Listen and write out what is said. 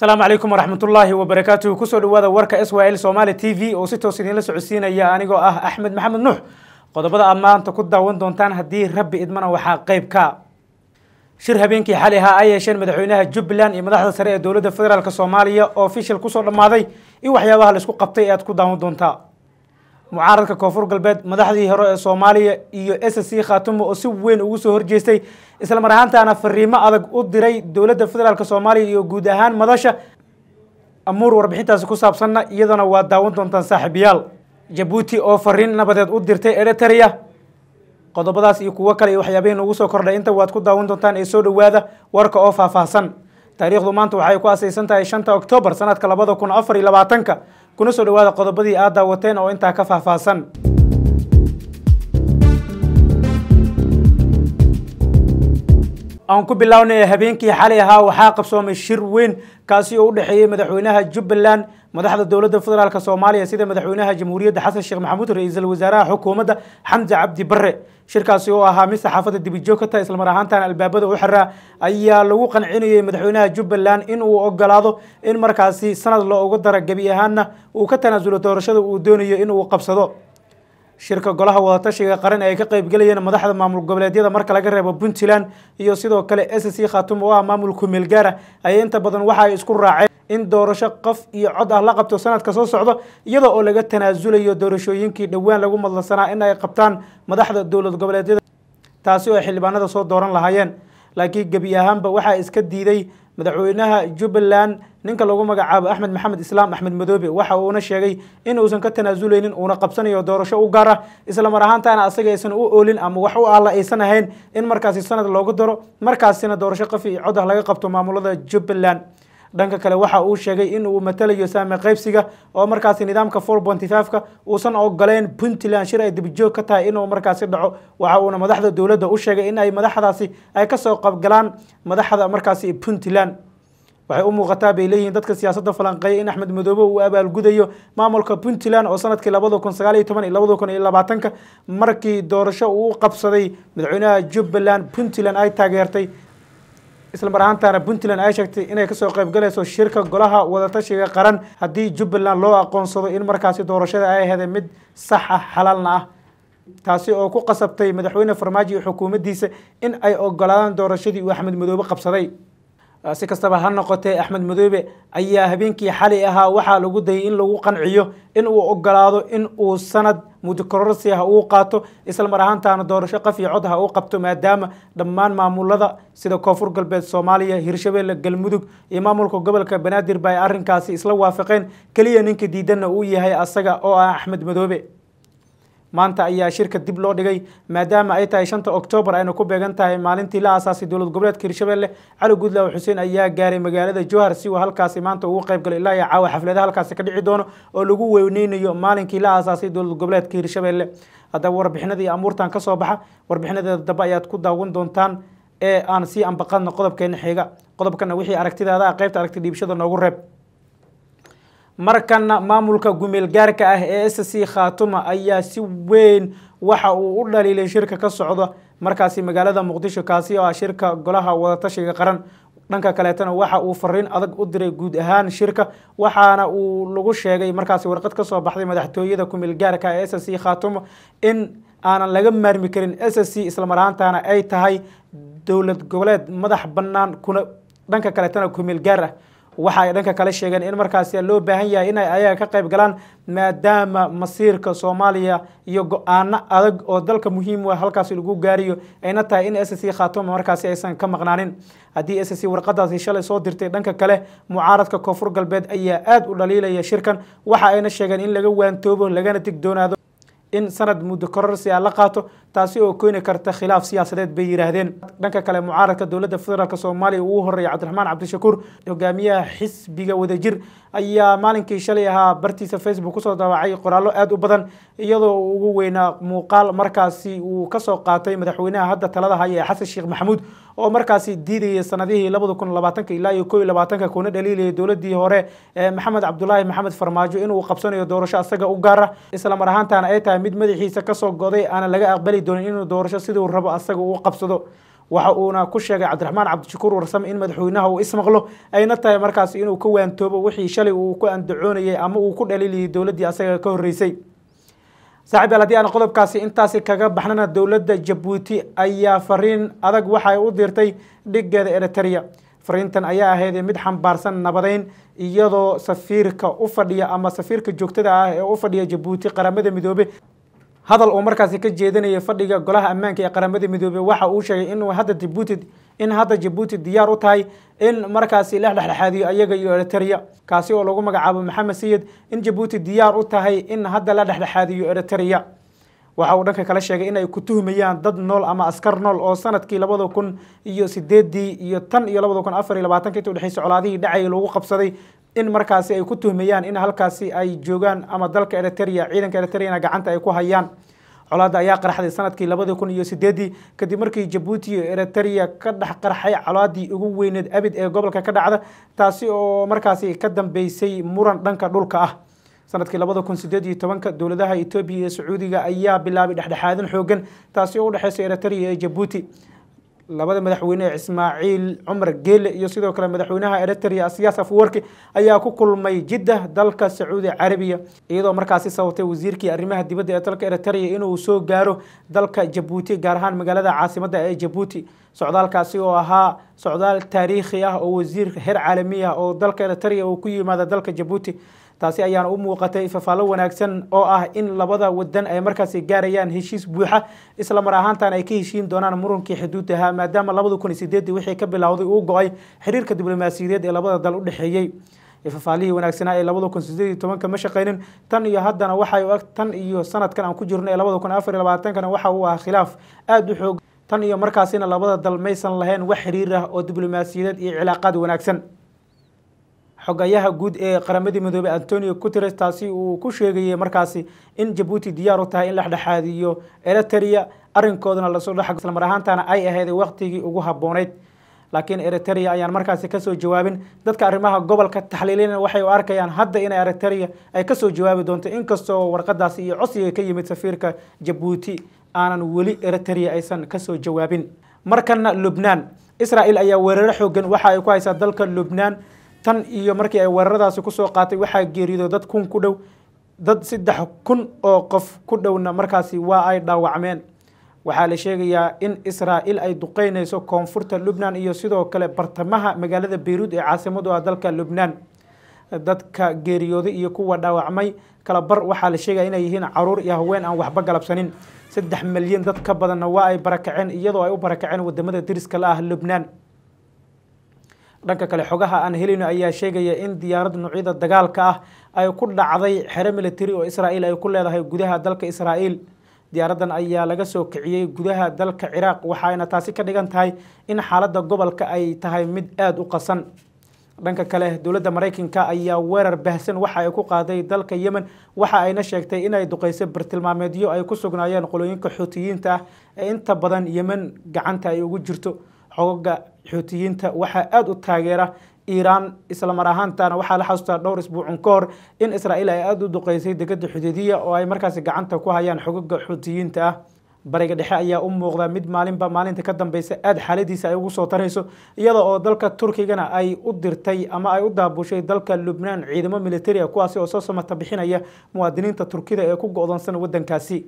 asalaamu calaykum waraxmatullaahi wabarakaatuh kusoo dhawaada warka s y l somaali t v oo si toos idiinla socodsiinaya anigoo ah axmed maxamed nuux qodobada aad maanta ku daawan doontaan haddii rabbi idmana waxaa qayb ka shir habeenkii xali ahaa ay yeesheen madaxweynaha jubbaland iyo madaxda sare ee dowladda federaalk soomaaliya oo fishal kusoo dhammaaday in waxyaabaha laisku qabtay ee aad ku daawan doontaa mucaaradka koonfur galbeed madaxdii hore ee soomaaliya iyo s c khaatumo oo si weyn ugu soo horjeestay islamar ahaantaana fariimo adag u diray dowladda federaalk soomaaliya iyo guud ahaan madasha amuur warbixintaasi ku saabsanna iyadana waa daawan doontaan saaxiibyaal jabuuti oo fariin nabadeed u dirtay eriteria qodobadaas iyo kuwo kale iyo waxyaabihii noogu soo kordhay inta waad ku daawan doontaan ee soo dhowaada warka oo faahfaahsan taariikhdu maanta waxay ku asaysan tahay shanta oktoobar sanadka labada kun afar iyo labaatanka kuna soo dhawaada qodobadii aad daawateen oo intaa ka faahfaahsan aan ku bilownaya habeenkii xalay ahaa waxaa qabsoomay shir weyn kaasi oo u dhexeeyey madaxweynaha jubbaland madaxda dowladda federaalk soomaaliya sida madaxweynaha jamhuuriyadda xasan sheekh maxamuud ra-iisul wasaaraha xukuumadda xamse cabdi bare shirkaasi oo ahaa mid saxaafadda dibijoo ka islamar ahaantan albaabada u xiraa ayaa lagu qancinayay madaxweynaha jubbaland in uu ogolaado in markaasi sanad loogu dara gebi ahaanna uu ka tanaasulo doorashada uu doonayo in uu qabsado shirka golaha wadatashiga qaran ee ay ka qaybgelayeen madaxda maamul goboleedyada marka laga reebo puntland iyo sidoo kale s c khatum oo ah maamul ku meelgaara ah, ayay inta badan waxa ay isku raaceen in doorasho qof iyo cod ah la qabto sanadka soo socda iyadoo oo laga tanaasulayo doorashooyinkii dhowaan lagu madlasanaa in ay qabtaan madaxda dowlad goboleedyada taasi oo xildhibaanada soo dooran lahaayeen laakiin gebi ahaanba waxaa iska diiday madaxweynaha jubbaland ninka lagu magacaabo axmed maxamed islaam axmed madoobe waxa uuna sheegay in uusan ka tanaasuleynin uuna qabsanayo doorasho u gaar ah islamar ahaantaana asaga aysan u oolin ama wax u aalla aysan ahayn in markaasi sanad loogu daro markaasina doorasho qafi cod ah laga qabto maamulada jubbaland dhanka kale waxa uu sheegay in uu matalayo saame qaybsiga oo markaasi nidaamka four bonty fiveka uusan ogoleyn puntland shir ay dibijoog ka tahay inuu markaasi dhaco waxa uuna madaxda dowladda u sheegay in ay madaxdaasi ay kasoo qabgalaan madaxda markaasi puntland waxay u muuqataa bay leeyihiin dadka siyaasadda falanqeeya in axmed madoobe uu abaalgudayo maamulka puntland oo sanadkii labada kun sagaaliyo toban iyo labada kun iyo labaatanka markii doorasho uu qabsaday madaxweynaha jubbaland puntland ay taageertay isla mar ahaantaana puntland ay sheegtay inay kasoo qaybgalayso shirka golaha wadatashiga qaran haddii jubbaland loo aqoonsado in markaasi doorashada ay aheyda mid saxa ah, xalaalna ah taasi oo ku qasabtay madaxweyne farmaajo iyo xukuumaddiisa in ay ogolaadaan doorashadii uu axmed madoobe qabsaday Ah, si kastaba ha noqotee axmed madoobe ayaa habeenkii xali ahaa waxaa lagu dayay in lagu qanciyo in uu ogolaado in uu sanad mudikororsi ah uu qaato isla mar ahaantaana doorasho qaf iyo cod ha uu qabto maadaama dhammaan maamulada sida koonfur galbeed soomaaliya hirshabeelle galmudug iyo maamulka gobolka banaadir ba ay arrinkaasi isla waafaqeen keliya ninka diidanna uu yahay asaga oo ah axmed madoobe maanta ayaa shirka dib loo dhigay maadaama ay tahay shanta oktoobar ayna ku beegan tahay maalintii la aasaasay dowlad goboleedka hirshabelle cali guudlaaw xuseen ayaa gaaray magaalada johar si uu halkaasi maanta ugu qaybgalo ilaa iyo caawa xaflada halkaasi ka dhici doono oo lagu weyneynayo maalinkii la aasaasay dowlad goboleedka hirshabelle haddaba warbixinada amuurtan ka soo baxa warbixinadeeda dambe ayaad ku daawan doontaan ee aan sii ambaqadno qodobkeena xiiga qodobkana wixii aragtidaada qaybta aragti dhiibshada noogu reeb markana maamulka gumeel gaarka ah ee s c khaatuma ayaa si weyn waxa uu u dhaliilay shirka ka socda markaasi magaalada muqdisho kaasi oo ah shirka golaha wadatashiga qaran dhanka kaleetana waxa uu fariin adag u diray guud ahaan shirka waxaana uu lagu sheegay markaasi warqad kasoo baxday madaxtooyada kumeel gaarka ah ee s c khaatuma in aanan laga maarmi karin s c islamarahaantana ay tahay dowlad goboleed madax bannaan kuna dhanka kaleetana kumeel gaar ah waxa ay dhanka kale sheegeen in markaasi loo baahan yahay inay ayaga ka qayb galaan maadaama masiirka soomaaliya iyo go-aano adag oo dalka muhiim u ah halkaasi lagu gaariyo ayna tahay in s c khaatoma markaasi aysan ka maqnaanin haddii s c warqadaasi shalay soo dirtay dhanka kale mucaaradka koonfur galbeed ayaa aada u dhaliilaya shirkan waxa ayna sheegeen in laga waantoobo lagana tig doonaado in sanad muddo kororsi a la qaato taasi oo keeni karta khilaaf siyaasadeed bay yidhaahdeen dhanka kale mucaaradka dowladda federaalk soomaaliya uu horreeyay cabdiraxmaan cabdishakuur hogaamiyaha xisbiga wadajir ayaa maalinkii shalay ahaa bartiisa facebook kusoo daabacay qoraallo aada u badan iyadoo ugu weynaa muuqaal markaasi uu kasoo qaatay madaxweynaha hadda talada haya ee xasan sheekh maxamuud oo markaasi diidayay sanadihii labada kun labaatanka ilaa iyo kow iyo labaatanka kuna dhaliilaya dowladii hore ee maxamed cabdulaahi maxamed farmaajo inuu qabsanayo doorasho asaga u gaara islamar ahaantaana ay tahay mid madaxiisa kasoo goday aana laga aqbalay way dooneen inuu doorasho siduu rabo asaga uu qabsado waxa uuna ku sheegay cabdiraxmaan cabdishakuur warsame in madaxweynaha uu ismaqlo ayna tahay markaas inuu ka waantoobo wixii shalay uu ku andacoonayay ama uu ku dhaliiliyay dowladdii asaga ka horreysay saaxiib al haddii aan qodobkaasi intaasi kaga baxnana dowladda jabuuti ayaa fariin adag waxaay u dirtay dhiggeeda eritereya fariintan ayaa ahayd mid xambaarsan nabadeyn iyadoo safiirka u fadhiya ama safiirka joogtada ah ee u fadhiya jabuuti qaramada midoobe hadal uu markaasi ka jeedinayay fadhiga golaha ammaanka ee qaramada midoobey waxa uu sheegay in hadda jabuuti in hadda jabuuti diyaar u tahay in markaasi la dhexdhexaadiyo ayaga iyo eritrea kaasi oo lagu magacaabo maxamed sayid in jabuuti diyaar u tahay in hadda la dhexdhexaadiyo eritrea waxa uu dhanka kale sheegay inay ku tuhmayaan dad nool ama askar nool oo sanadkii labada kun iyo sideedii iyo tan iyo labada kun afar iyo labaatanka inta udhexeysay colaadihii dhacayay lagu qabsaday in markaasi ay ku tuhmayaan in halkaasi ay joogaan ama dalka eriteria ciidanka eriteriyana gacanta ay ku hayaan colaada ayaa qarxday sanadkii labadii kun iyo sideedii kadib markii jabuuti iyo eriteria ka dhex qarxay colaadii ugu weyneed abid ee gobolka ka dhacda taasi oo markaasi ka dambeysay muran dhanka dhulka ah sanadkii labada kun sideed iyo tobanka dowladaha etoobiya iyo sacuudiga ayaa bilaabay dhexdhexaadin xoogan taasi oo udhexeysa eriteria ee jabuuti labada madaxweyne ee ismaaciil cumar geele iyo sidoo kale madaxweynaha eritrea asiyaas afwerki ayaa ku kulmay jidda dalka sacuudi carabiya iyadoo markaasi sababtay wasiirkii arrimaha dibadda ee dalka eritrea inuu soo gaaro dalka jabuuti gaar ahaan magaalada caasimada ee jabuuti socdaalkaasi oo ahaa socdaal taariikhi ah oo wasiir heer caalamiya ah oo dalka eritrea uu ku yimaada dalka jabuuti taasi ayaana u muuqatay fafaallo wanaagsan oo ah in labada waddan ay markaasi gaarayaan heshiis buuxa islamar ahaantan ay ka heshiin doonaan murunkii xuduudaha maadaama labada kun iyo wixii ka bilowday uu go-ay xiriirka diblomaasiyadeed ee labada dal u dhexeeyey ifafaalihii wanaagsanaa ee labada kun sideed iyo tobanka ma shaqaynin tan iyo haddana waxay u eg tan iyo sanadkan aan ku jirno ee labada kun afar iyo labaatankana waxa uu ah khilaaf aada u xoog tan iyo markaasina labada dal maysan lahayn wax xiriir ah oo diblomaasiyadeed iyo cilaaqaad wanaagsan xogayaha guud ee qaramadii midoobey antonio guteres taasi uu ku sheegayey markaasi in jabuuti diyaar u tahay in la dhexdhexaadiyo eriteria arrinkoodana lasoo dhex islamar ahaantana ay ahayd waqtigii ugu habbooneyd laakiin eriteria ayaan markaasi kasoo jawaabin dadka arrimaha gobolka taxliilina waxay u arkayaan hadda in eriteria ay kasoo jawaabi doonto inkastoo warqadaasi iyo codsiga ka yimid safiirka jabuuti aanan weli eriteria aysan kasoo jawaabin markana lubnaan israel ayaa weeraro xoogan waxa ay ku haysaa dalka lubnaan tan iyo markii ay weeraradaasi kusoo qaatay waxaa geeriyooday dad kun ku dhow dad saddex kun oo qof ku dhowna markaasi waa ay dhaawacmeen waxaa la sheegayaa in israa'il ay duqeynayso koonfurta lubnan iyo sidoo kale bartamaha magaalada beyruud ee caasimadu ah dalka lubnaan dadka geeriyooday iyo kuwa dhaawacmay kala bar waxaa la sheegaya inay yihiin caruur iyo haween aan waxba galabsanin saddex milyan dad ka badanna waa ay barakaceen iyadoo ay u barakaceen wadamada deriska la ah lubnaan dhanka kale xogaha aan helino ayaa sheegaya in diyaarad nuucyada dagaalka ah ay ku dhacday xero military oo israael ay ku leedahay gudaha dalka israael diyaaradan ayaa laga soo kiciyey gudaha dalka ciraaq waxaayna taasi ka dhigan tahay in xaaladda gobolka ay tahay mid aada u qasan dhanka kale dowladda maraykanka ayaa weerar baahsan waxa ay ku qaaday dalka yemen waxa ayna sheegtay inay duqeyso bartilmaameedyo ay ku sugnaayeen qolooyinka xuutiyiinta ah ee inta badan yemen gacanta ay ugu jirto xogoga xuutiyiinta waxaa aada u taageera iiraan isla mar ahaantana waxaa la xasuustaa dhowr isbuucun kahor in israa'iil ay aada u duqeysay degada xuduudiya oo ay markaasi gacanta ku hayaan xogoga xuutiyiinta ah bariga dhexe ayaa u muuqda mid maalinba maalinta ka dambeysa aada xaaladiisa ay ugu soo tarayso iyada oo dalka turkigana ay u dirtay ama ay u daabushay dalka lubnaan ciidamo militari ah, kuwaasi oo soo samata bixinaya muwaadiniinta turkida ee ku go-doonsan wadankaasi